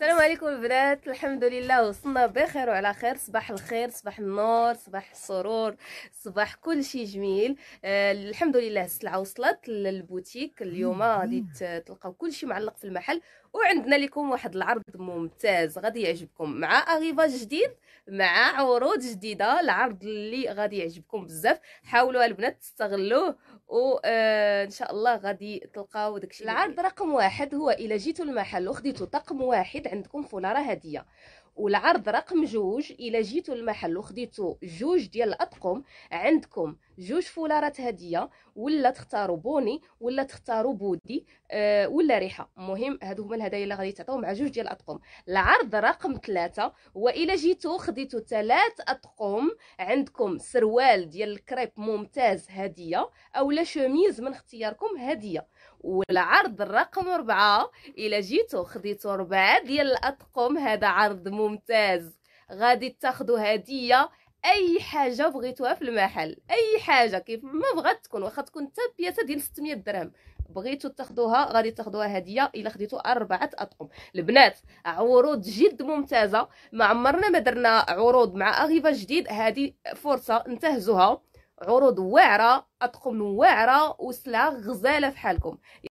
السلام عليكم البنات الحمد لله وصلنا بخير وعلى خير صباح الخير صباح النور صباح السرور صباح كل شيء جميل آه الحمد لله السلعه وصلت للبوتيك اليوم غادي تلقاو كل شيء معلق في المحل وعندنا لكم واحد العرض ممتاز غادي يعجبكم مع اغيفاج جديد مع عروض جديده العرض اللي غادي يعجبكم بزاف حاولوا البنات تستغلوه وان آه، شاء الله غادي تلقاو داكشي العرض رقم واحد هو الا جيتوا المحل وخديتوا طقم واحد عندكم فولاره هديه والعرض رقم جوج الا جيتوا المحل وخديتوا جوج ديال الاطقم عندكم جوج فولارات هديه ولا تختاروا بوني ولا تختاروا بودي أه ولا ريحه المهم هادو هما الهدايا اللي غادي تعطيو مع جوج ديال الاطقم العرض رقم ثلاثة والا جيتوا خديتوا ثلاث اطقم عندكم سروال ديال الكريب ممتاز هديه اولا شوميز من اختياركم هديه والعرض رقم أربعة الا جيتوا خديتوا أربعة ديال الاطقم هذا عرض ممتاز غادي تاخذوا هديه اي حاجه بغيتوها في المحل اي حاجه كيف ما بغات تكون واخا تكون حتى بياسه ديال 600 درهم بغيتو تاخذوها غادي تاخذوها هديه الا خديتو اربعه اطقم البنات عروض جد ممتازه ما عمرنا ما درنا عروض مع اغيفا جديد هذه فرصه انتهزوها عروض واعره اطقم واعره وسلع غزاله في حالكم